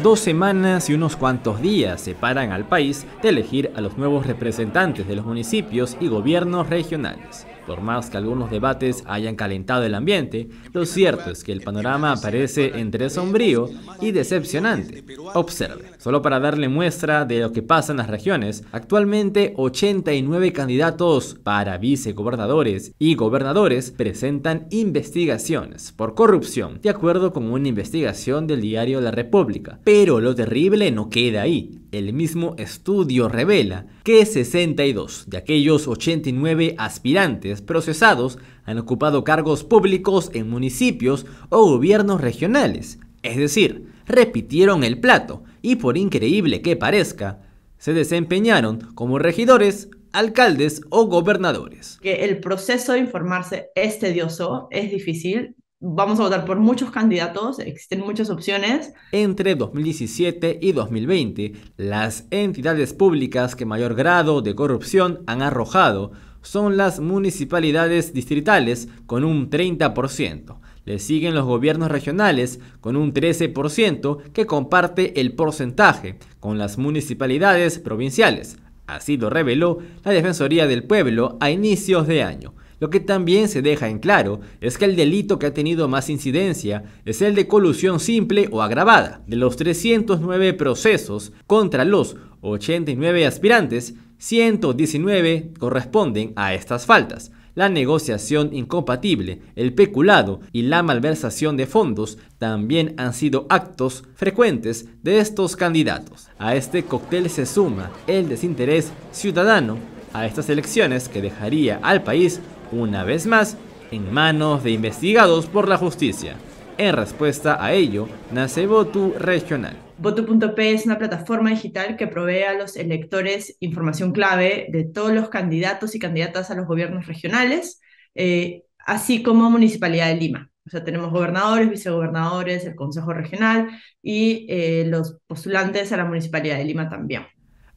Dos semanas y unos cuantos días separan al país de elegir a los nuevos representantes de los municipios y gobiernos regionales. Por más que algunos debates hayan calentado el ambiente, lo cierto es que el panorama parece entre sombrío y decepcionante. Observe, solo para darle muestra de lo que pasa en las regiones, actualmente 89 candidatos para vicegobernadores y gobernadores presentan investigaciones por corrupción, de acuerdo con una investigación del diario La República. Pero lo terrible no queda ahí. El mismo estudio revela que 62 de aquellos 89 aspirantes procesados han ocupado cargos públicos en municipios o gobiernos regionales, es decir, repitieron el plato y por increíble que parezca, se desempeñaron como regidores, alcaldes o gobernadores. Que el proceso de informarse es tedioso, es difícil, vamos a votar por muchos candidatos, existen muchas opciones. Entre 2017 y 2020, las entidades públicas que mayor grado de corrupción han arrojado son las municipalidades distritales con un 30%. Le siguen los gobiernos regionales con un 13% que comparte el porcentaje con las municipalidades provinciales. Así lo reveló la Defensoría del Pueblo a inicios de año. Lo que también se deja en claro es que el delito que ha tenido más incidencia es el de colusión simple o agravada. De los 309 procesos contra los 89 aspirantes, 119 corresponden a estas faltas. La negociación incompatible, el peculado y la malversación de fondos también han sido actos frecuentes de estos candidatos. A este cóctel se suma el desinterés ciudadano a estas elecciones que dejaría al país una vez más, en manos de investigados por la justicia. En respuesta a ello, nace Votu Regional. Votu.p es una plataforma digital que provee a los electores información clave de todos los candidatos y candidatas a los gobiernos regionales, eh, así como Municipalidad de Lima. O sea, tenemos gobernadores, vicegobernadores, el Consejo Regional y eh, los postulantes a la Municipalidad de Lima también.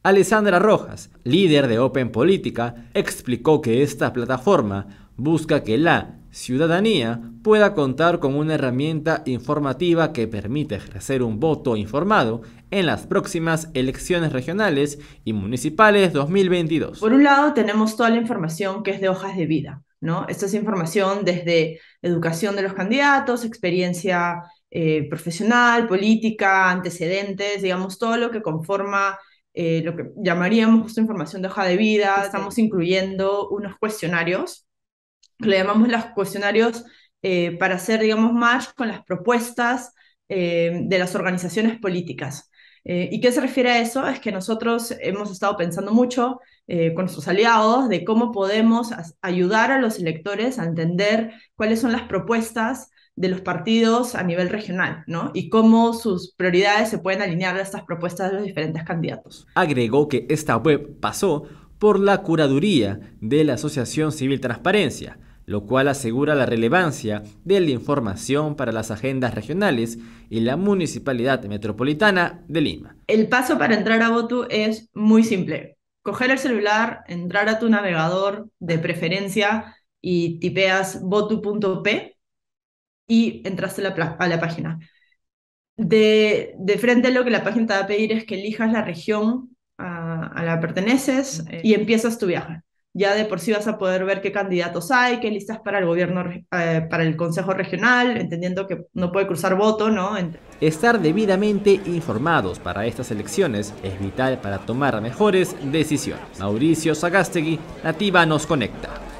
Alessandra Rojas, líder de Open Política, explicó que esta plataforma busca que la ciudadanía pueda contar con una herramienta informativa que permite ejercer un voto informado en las próximas elecciones regionales y municipales 2022. Por un lado, tenemos toda la información que es de hojas de vida, ¿no? Esta es información desde educación de los candidatos, experiencia eh, profesional, política, antecedentes, digamos, todo lo que conforma eh, lo que llamaríamos justo información de hoja de vida, estamos incluyendo unos cuestionarios, le llamamos los cuestionarios eh, para hacer, digamos, match con las propuestas eh, de las organizaciones políticas. ¿Y qué se refiere a eso? Es que nosotros hemos estado pensando mucho con nuestros aliados de cómo podemos ayudar a los electores a entender cuáles son las propuestas de los partidos a nivel regional, ¿no? Y cómo sus prioridades se pueden alinear a estas propuestas de los diferentes candidatos. Agregó que esta web pasó por la curaduría de la Asociación Civil Transparencia, lo cual asegura la relevancia de la información para las agendas regionales y la Municipalidad Metropolitana de Lima. El paso para entrar a Votu es muy simple. Coger el celular, entrar a tu navegador de preferencia y tipeas votu.p y entraste a la, a la página. De, de, frente lo que la página te va a pedir es que elijas la región a, la que perteneces eh, y empiezas tu viaje. Ya de por sí vas a poder ver qué candidatos hay, qué listas para el gobierno, eh, para el Consejo Regional, entendiendo que no puede cruzar voto, ¿no? Estar debidamente informados para estas elecciones es vital para tomar mejores decisiones. Mauricio Sagastegui, Nativa nos conecta.